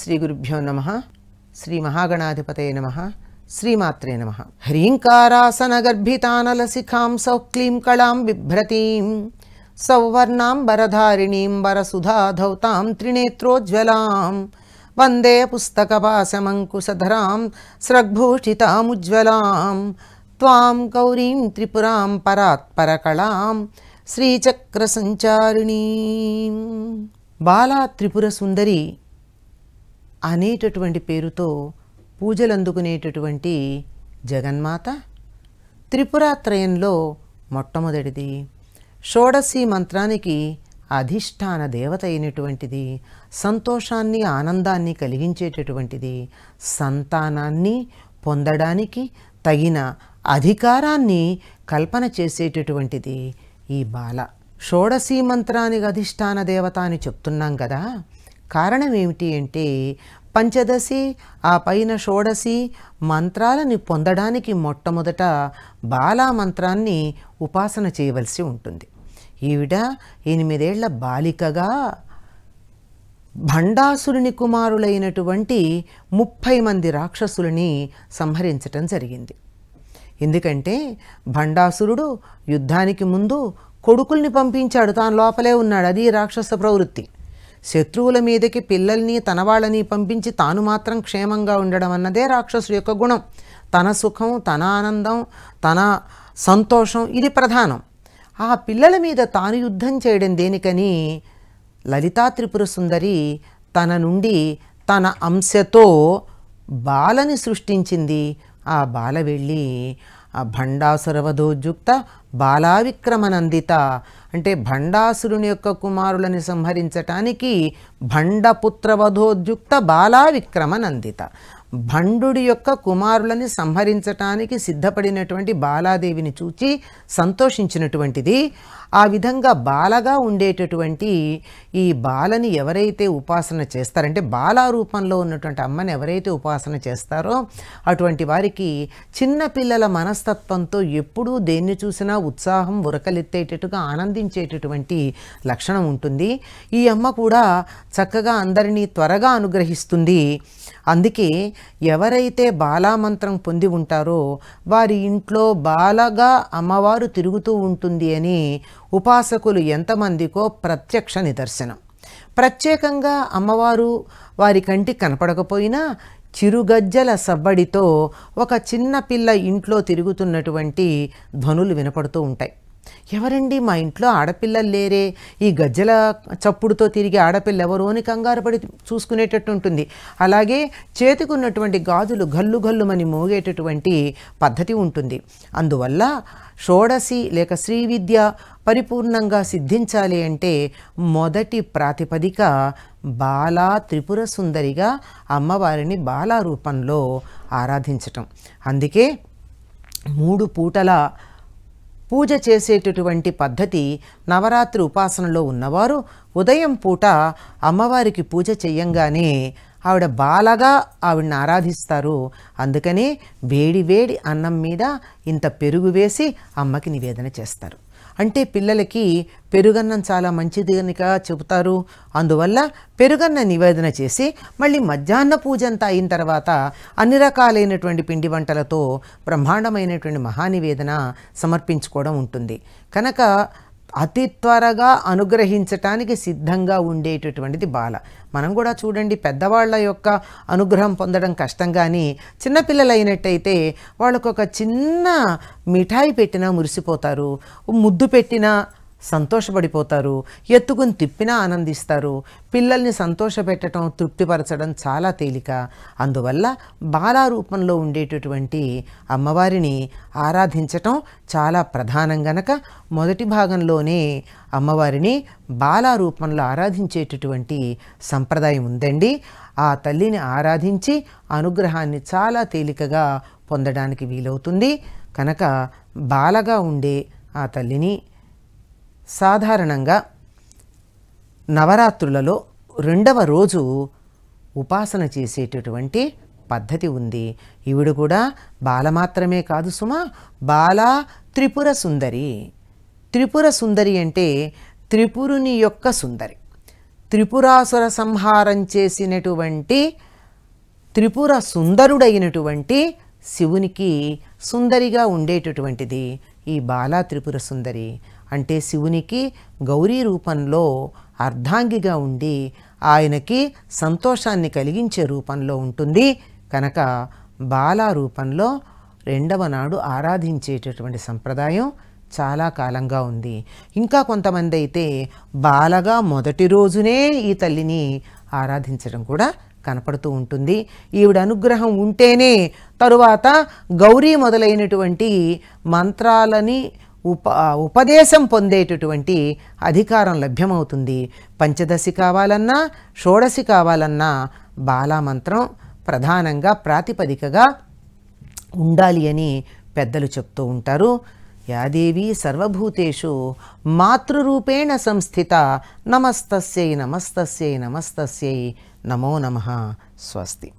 श्री गुरुभ्यो नम श्री महागणाधिपत नम श्रीमात्रे नम ह्रींकारासन गर्भितानलशिखा सौक्ली कला बिभ्रती सौवर्णाबरधारिणी वरसुधा धौताज्वला वंदे पुस्तकशमकुशधरा स्रग्भूषिता मुज्ज्वलाौरी त्रिपुरा परात्परकला श्रीचक्रसारिणी बाला त्रिपुर सुंदरी అనేటటువంటి పేరుతో పూజలు అందుకునేటటువంటి జగన్మాత త్రిపురాత్రయంలో మొట్టమొదటిది షోడసి మంత్రానికి అధిష్టాన దేవత అయినటువంటిది సంతోషాన్ని ఆనందాన్ని కలిగించేటటువంటిది సంతానాన్ని పొందడానికి తగిన అధికారాన్ని కల్పన చేసేటటువంటిది ఈ బాల షోడశీ మంత్రానికి అధిష్టాన దేవత అని చెప్తున్నాం కదా కారణం ఏమిటి అంటే పంచదశి ఆ పైన షోడశి మంత్రాలని పొందడానికి మొట్టమొదట బాలా మంత్రాన్ని ఉపాసన చేయవలసి ఉంటుంది ఈవిడ ఎనిమిదేళ్ల బాలికగా భండాసురుని కుమారులైనటువంటి ముప్పై మంది రాక్షసులని సంహరించటం జరిగింది ఎందుకంటే భండాసురుడు యుద్ధానికి ముందు కొడుకుల్ని పంపించాడు తాను లోపలే ఉన్నాడు అది రాక్షస ప్రవృత్తి శత్రువుల మీదకి పిల్లల్ని తన వాళ్ళని పంపించి తాను మాత్రం క్షేమంగా ఉండడం అన్నదే రాక్షసుడి యొక్క గుణం తన సుఖం తన ఆనందం తన సంతోషం ఇది ప్రధానం ఆ పిల్లల మీద తాను యుద్ధం చేయడం దేనికని లలితా త్రిపుర సుందరి తన నుండి తన అంశతో బాలని సృష్టించింది ఆ బాల వెళ్ళి భండాసురవధోజుక్త బాలావిక్రమనందిత అంటే భండాసురుని యొక్క కుమారులను సంహరించటానికి భండపుత్రవధోజుక్త బాలావిక్రమనందిత భండుడి యొక్క కుమారులని సంహరించటానికి సిద్ధపడినటువంటి బాలాదేవిని చూచి సంతోషించినటువంటిది ఆ విధంగా బాలగా ఉండేటటువంటి ఈ బాలని ఎవరైతే ఉపాసన చేస్తారంటే రూపంలో ఉన్నటువంటి అమ్మని ఎవరైతే ఉపాసన చేస్తారో అటువంటి వారికి చిన్న పిల్లల మనస్తత్వంతో ఎప్పుడూ దేన్ని చూసినా ఉత్సాహం ఉరకలెత్తేటట్టుగా ఆనందించేటటువంటి లక్షణం ఉంటుంది ఈ అమ్మ కూడా చక్కగా అందరినీ త్వరగా అనుగ్రహిస్తుంది అందుకే ఎవరైతే బాలామంత్రం పొంది ఉంటారో వారి ఇంట్లో బాలగా అమ్మవారు తిరుగుతూ ఉంటుంది అని ఉపాసకులు ఎంతమందికో ప్రత్యక్ష నిదర్శనం ప్రత్యేకంగా అమ్మవారు వారి కంటికి కనపడకపోయినా చిరుగజ్జల సవ్వడితో ఒక చిన్న పిల్ల ఇంట్లో తిరుగుతున్నటువంటి ధ్వనులు వినపడుతూ ఉంటాయి ఎవరండి మా ఇంట్లో ఆడపిల్లలు లేరే ఈ గజ్జల చప్పుడుతో తిరిగి ఆడపిల్ల ఎవరు అని కంగారు పడి చూసుకునేటట్టు ఉంటుంది అలాగే చేతికి ఉన్నటువంటి గాజులు గల్లు మని మోగేటటువంటి పద్ధతి ఉంటుంది అందువల్ల షోడసి లేక శ్రీ విద్య పరిపూర్ణంగా సిద్ధించాలి అంటే మొదటి ప్రాతిపదిక బాలా త్రిపుర సుందరిగా అమ్మవారిని బాలా రూపంలో ఆరాధించటం అందుకే మూడు పూటల పూజ చేసేటటువంటి పద్ధతి నవరాత్రి ఉపాసనలో ఉన్నవారు ఉదయం పూట అమ్మవారికి పూజ చేయంగానే ఆవిడ బాలగా ఆవిడని ఆరాధిస్తారు అందుకనే వేడి వేడి అన్నం మీద ఇంత పెరుగు వేసి అమ్మకి నివేదన చేస్తారు అంటే పిల్లలకి పెరుగన్నం చాలా కనుక చెబుతారు అందువల్ల పెరుగన్న నివేదన చేసి మళ్ళీ మధ్యాహ్న పూజ అంతా అయిన తర్వాత అన్ని రకాలైనటువంటి పిండి వంటలతో బ్రహ్మాండమైనటువంటి మహానివేదన సమర్పించుకోవడం ఉంటుంది కనుక అతి త్వరగా అనుగ్రహించటానికి సిద్ధంగా ఉండేటటువంటిది బాల మనం కూడా చూడండి పెద్దవాళ్ళ యొక్క అనుగ్రహం పొందడం కష్టం కానీ చిన్నపిల్లలైనట్టయితే వాళ్ళకు ఒక చిన్న మిఠాయి పెట్టినా మురిసిపోతారు ముద్దు పెట్టినా సంతోషపడిపోతారు ఎత్తుకుని తిప్పినా ఆనందిస్తారు పిల్లల్ని సంతోషపెట్టడం తృప్తిపరచడం చాలా తేలిక అందువల్ల బాలారూపంలో ఉండేటటువంటి అమ్మవారిని ఆరాధించటం చాలా ప్రధానం గనక మొదటి భాగంలోనే అమ్మవారిని బాలారూపంలో ఆరాధించేటటువంటి సంప్రదాయం ఉందండి ఆ తల్లిని ఆరాధించి అనుగ్రహాన్ని చాలా తేలికగా పొందడానికి వీలవుతుంది కనుక బాలగా ఉండే ఆ తల్లిని సాధారణంగా నవరాత్రులలో రెండవ రోజు ఉపాసన చేసేటటువంటి పద్ధతి ఉంది ఈవిడు కూడా బాల మాత్రమే కాదు సుమా బాల త్రిపుర సుందరి త్రిపుర సుందరి అంటే త్రిపురుని యొక్క సుందరి త్రిపురాసుర సంహారం చేసినటువంటి త్రిపుర సుందరుడైనటువంటి శివునికి సుందరిగా ఉండేటటువంటిది ఈ బాలా త్రిపుర సుందరి అంటే శివునికి గౌరీ రూపంలో అర్ధాంగిగా ఉండి ఆయనకి సంతోషాన్ని కలిగించే రూపంలో ఉంటుంది కనుక బాల రూపంలో రెండవ నాడు ఆరాధించేటటువంటి సంప్రదాయం చాలా కాలంగా ఉంది ఇంకా కొంతమంది అయితే బాలగా మొదటి రోజునే ఈ తల్లిని ఆరాధించడం కూడా కనపడుతూ ఉంటుంది ఈవిడ అనుగ్రహం ఉంటేనే తరువాత గౌరీ మొదలైనటువంటి మంత్రాలని ఉప ఉపదేశం పొందేటటువంటి అధికారం లభ్యమవుతుంది పంచదశి కావాలన్నా షోడశి కావాలన్నా బాలామంత్రం ప్రధానంగా ప్రాతిపదికగా ఉండాలి అని పెద్దలు చెప్తూ ఉంటారు యాదేవి సర్వభూతేషు మాతృరూపేణ సంస్థిత నమస్తస్యై నమస్తస్యై నమస్తస్యై నమో నమ స్వస్తి